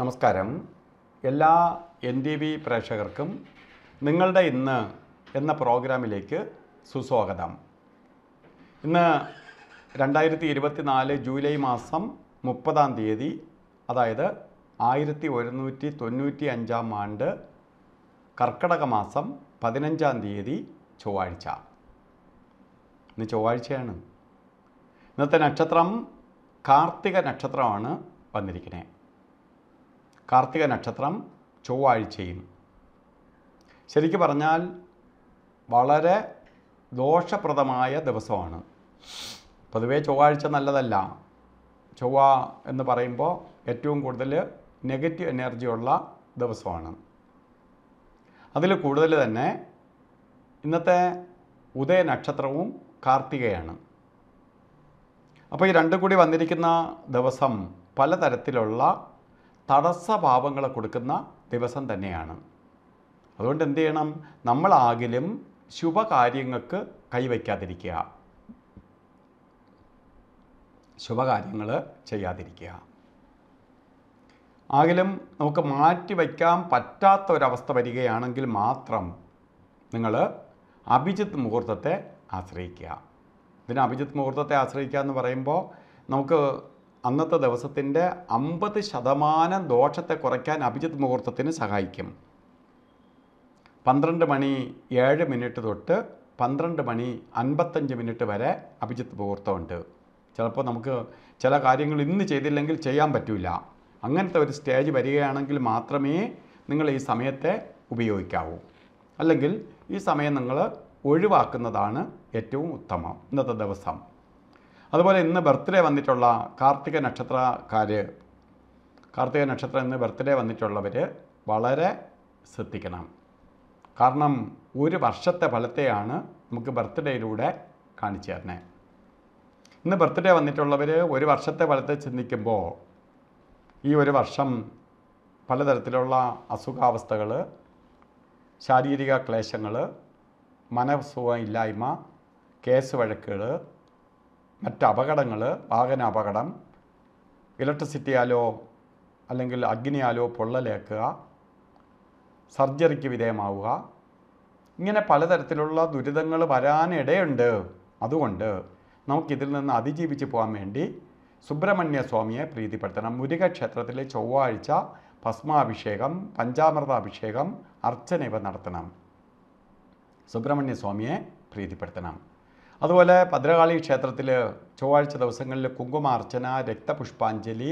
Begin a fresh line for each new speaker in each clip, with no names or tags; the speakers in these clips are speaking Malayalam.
നമസ്കാരം എല്ലാ എൻ ഡി ബി പ്രേക്ഷകർക്കും നിങ്ങളുടെ ഇന്ന് എന്ന പ്രോഗ്രാമിലേക്ക് സുസ്വാഗതം ഇന്ന് രണ്ടായിരത്തി നാല് ജൂലൈ മാസം മുപ്പതാം തീയതി അതായത് ആയിരത്തി ഒരുന്നൂറ്റി തൊണ്ണൂറ്റി അഞ്ചാം ആണ്ട് കർക്കടക മാസം പതിനഞ്ചാം തീയതി ചൊവ്വാഴ്ച ഇന്ന് ചൊവ്വാഴ്ചയാണ് ഇന്നത്തെ നക്ഷത്രം കാർത്തിക നക്ഷത്രമാണ് വന്നിരിക്കുന്നത് കാർത്തിക നക്ഷത്രം ചൊവ്വാഴ്ചയും ശരിക്കു പറഞ്ഞാൽ വളരെ ദോഷപ്രദമായ ദിവസമാണ് പൊതുവേ ചൊവ്വാഴ്ച നല്ലതല്ല ചൊവ്വ എന്ന് പറയുമ്പോൾ ഏറ്റവും കൂടുതൽ നെഗറ്റീവ് എനർജിയുള്ള ദിവസമാണ് അതിൽ കൂടുതൽ തന്നെ ഇന്നത്തെ ഉദയ നക്ഷത്രവും കാർത്തികയാണ് അപ്പോൾ ഈ രണ്ടും കൂടി വന്നിരിക്കുന്ന ദിവസം പലതരത്തിലുള്ള തടസ്സഭാവങ്ങളെ കൊടുക്കുന്ന ദിവസം തന്നെയാണ് അതുകൊണ്ട് എന്ത് ചെയ്യണം നമ്മളാകിലും ശുഭകാര്യങ്ങൾക്ക് കൈവയ്ക്കാതിരിക്കുക ശുഭകാര്യങ്ങൾ ചെയ്യാതിരിക്കുക ആകിലും നമുക്ക് മാറ്റി വയ്ക്കാൻ പറ്റാത്ത ഒരവസ്ഥ വരികയാണെങ്കിൽ മാത്രം നിങ്ങൾ അഭിജിത്ത് മുഹൂർത്തത്തെ ആശ്രയിക്കുക ഇതിന് അഭിജിത്ത് മുഹൂർത്തത്തെ ആശ്രയിക്കുക എന്ന് പറയുമ്പോൾ നമുക്ക് അന്നത്തെ ദിവസത്തിൻ്റെ അമ്പത് ശതമാനം ദോഷത്തെ കുറയ്ക്കാൻ അഭിജിത് മുഹൂർത്തത്തിന് സഹായിക്കും പന്ത്രണ്ട് മണി ഏഴ് മിനിറ്റ് തൊട്ട് പന്ത്രണ്ട് മണി അൻപത്തഞ്ച് മിനിറ്റ് വരെ അഭിജിത്ത് മുഹൂർത്തമുണ്ട് ചിലപ്പോൾ നമുക്ക് ചില കാര്യങ്ങൾ ഇന്ന് ചെയ്തില്ലെങ്കിൽ ചെയ്യാൻ പറ്റില്ല അങ്ങനത്തെ ഒരു സ്റ്റേജ് വരികയാണെങ്കിൽ മാത്രമേ നിങ്ങൾ ഈ സമയത്തെ ഉപയോഗിക്കാവൂ അല്ലെങ്കിൽ ഈ സമയം നിങ്ങൾ ഒഴിവാക്കുന്നതാണ് ഏറ്റവും ഉത്തമം ഇന്നത്തെ ദിവസം അതുപോലെ ഇന്ന് ബർത്ത്ഡേ വന്നിട്ടുള്ള കാർത്തിക നക്ഷത്രക്കാർ കാർത്തിക നക്ഷത്രം ഇന്ന് ബർത്ത്ഡേ വന്നിട്ടുള്ളവർ വളരെ ശ്രദ്ധിക്കണം കാരണം ഒരു വർഷത്തെ ഫലത്തെയാണ് നമുക്ക് ബർത്ത്ഡേയിലൂടെ കാണിച്ചു തരണേ ഇന്ന് ബർത്ത്ഡേ വന്നിട്ടുള്ളവർ ഒരു വർഷത്തെ ഫലത്തെ ചിന്തിക്കുമ്പോൾ ഈ ഒരു വർഷം പലതരത്തിലുള്ള അസുഖാവസ്ഥകൾ ശാരീരിക ക്ലേശങ്ങൾ ഇല്ലായ്മ കേസ് വഴക്കുകൾ മറ്റ് അപകടങ്ങൾ വാഹന അപകടം ഇലക്ട്രിസിറ്റിയാലോ അല്ലെങ്കിൽ അഗ്നിയാലോ പൊള്ളലേക്കുക സർജറിക്ക് വിധേയമാവുക ഇങ്ങനെ പലതരത്തിലുള്ള ദുരിതങ്ങൾ വരാനിടയുണ്ട് അതുകൊണ്ട് നമുക്കിതിൽ നിന്ന് അതിജീവിച്ച് പോകാൻ വേണ്ടി സുബ്രഹ്മണ്യ സ്വാമിയെ പ്രീതിപ്പെടുത്തണം മുരുക ക്ഷേത്രത്തിലെ ചൊവ്വാഴ്ച ഭസ്മാഭിഷേകം പഞ്ചാമൃതാഭിഷേകം അർച്ചന ഇവ നടത്തണം സുബ്രഹ്മണ്യ സ്വാമിയെ പ്രീതിപ്പെടുത്തണം അതുപോലെ ഭദ്രകാളി ക്ഷേത്രത്തിൽ ചൊവ്വാഴ്ച ദിവസങ്ങളിൽ കുങ്കുമാർച്ചന രക്തപുഷ്പാഞ്ജലി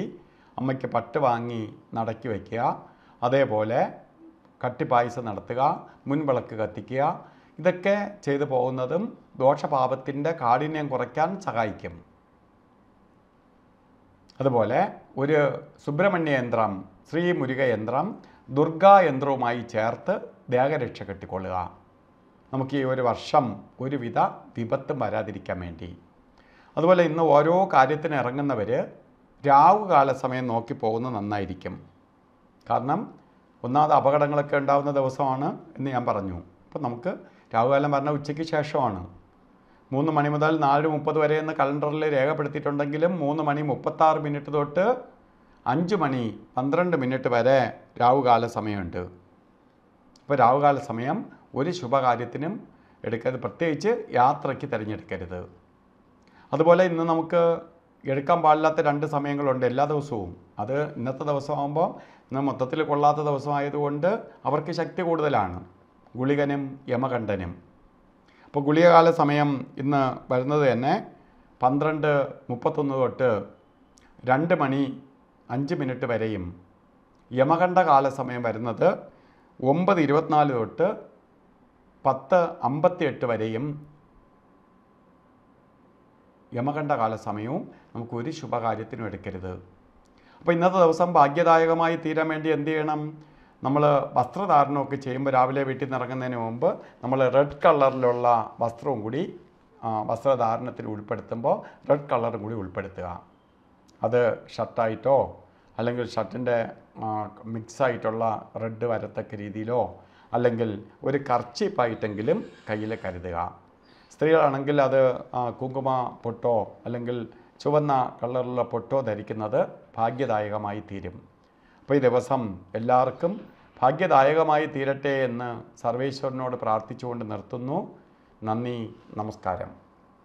അമ്മയ്ക്ക് പട്ട് വാങ്ങി നടക്കി വയ്ക്കുക അതേപോലെ കട്ടിപ്പായസം നടത്തുക മുൻവിളക്ക് കത്തിക്കുക ഇതൊക്കെ ചെയ്തു പോകുന്നതും ദോഷപാപത്തിൻ്റെ കാഠിന്യം കുറയ്ക്കാൻ സഹായിക്കും അതുപോലെ ഒരു സുബ്രഹ്മണ്യ യന്ത്രം ശ്രീ മുരുക യന്ത്രം യന്ത്രവുമായി ചേർത്ത് ദേഹരക്ഷ കെട്ടിക്കൊള്ളുക നമുക്ക് ഈ ഒരു വർഷം ഒരുവിധ വിപത്തും വരാതിരിക്കാൻ വേണ്ടി അതുപോലെ ഇന്ന് ഓരോ കാര്യത്തിന് ഇറങ്ങുന്നവർ രാവുകാല സമയം നോക്കി പോകുന്നത് നന്നായിരിക്കും കാരണം ഒന്നാമത് അപകടങ്ങളൊക്കെ ഉണ്ടാകുന്ന ദിവസമാണ് എന്ന് ഞാൻ പറഞ്ഞു അപ്പോൾ നമുക്ക് രാഹുകാലം പറഞ്ഞാൽ ഉച്ചയ്ക്ക് ശേഷമാണ് മൂന്ന് മണി മുതൽ നാല് മുപ്പത് വരെ എന്ന് കലണ്ടറിൽ രേഖപ്പെടുത്തിയിട്ടുണ്ടെങ്കിലും മൂന്ന് മണി മുപ്പത്താറ് മിനിറ്റ് തൊട്ട് അഞ്ച് മണി പന്ത്രണ്ട് മിനിറ്റ് വരെ രാഹുകാല സമയമുണ്ട് അപ്പോൾ രാഹുകാല സമയം ഒരു ശുഭകാര്യത്തിനും എടുക്കരുത് പ്രത്യേകിച്ച് യാത്രയ്ക്ക് തിരഞ്ഞെടുക്കരുത് അതുപോലെ ഇന്ന് നമുക്ക് എടുക്കാൻ പാടില്ലാത്ത രണ്ട് സമയങ്ങളുണ്ട് എല്ലാ ദിവസവും അത് ഇന്നത്തെ ദിവസമാകുമ്പോൾ ഇന്ന് മൊത്തത്തിൽ കൊള്ളാത്ത ദിവസമായതുകൊണ്ട് അവർക്ക് ശക്തി കൂടുതലാണ് ഗുളികനും യമകണ്ഠനും അപ്പോൾ ഗുളികകാല സമയം ഇന്ന് വരുന്നത് തന്നെ പന്ത്രണ്ട് മുപ്പത്തൊന്ന് തൊട്ട് രണ്ട് മണി അഞ്ച് മിനിറ്റ് വരെയും യമകണ്ഠകാല കാല സമയം വരുന്നത് ഒമ്പത് ഇരുപത്തിനാല് തൊട്ട് പത്ത് അമ്പത്തിയെട്ട് വരെയും യമകണ്ഠകാല സമയവും നമുക്ക് ഒരു ശുഭകാര്യത്തിനും എടുക്കരുത് അപ്പോൾ ഇന്നത്തെ ദിവസം ഭാഗ്യദായകമായി തീരാൻ വേണ്ടി എന്ത് ചെയ്യണം നമ്മൾ വസ്ത്രധാരണമൊക്കെ ചെയ്യുമ്പോൾ രാവിലെ വീട്ടിൽ നിന്ന് ഇറങ്ങുന്നതിന് മുമ്പ് നമ്മൾ റെഡ് കളറിലുള്ള വസ്ത്രവും കൂടി വസ്ത്രധാരണത്തിൽ ഉൾപ്പെടുത്തുമ്പോൾ റെഡ് കളറും കൂടി ഉൾപ്പെടുത്തുക അത് ഷർട്ടായിട്ടോ അല്ലെങ്കിൽ ഷർട്ടിൻ്റെ മിക്സായിട്ടുള്ള റെഡ് വരത്തക്ക രീതിയിലോ അല്ലെങ്കിൽ ഒരു കർച്ചീപ്പായിട്ടെങ്കിലും കയ്യിൽ കരുതുക സ്ത്രീകളാണെങ്കിൽ അത് കുങ്കുമ പൊട്ടോ അല്ലെങ്കിൽ ചുവന്ന കളറിലുള്ള പൊട്ടോ ധരിക്കുന്നത് ഭാഗ്യദായകമായി തീരും അപ്പോൾ ഈ ദിവസം എല്ലാവർക്കും ഭാഗ്യദായകമായി തീരട്ടെ എന്ന് സർവേശ്വരനോട് പ്രാർത്ഥിച്ചുകൊണ്ട് നിർത്തുന്നു നന്ദി നമസ്കാരം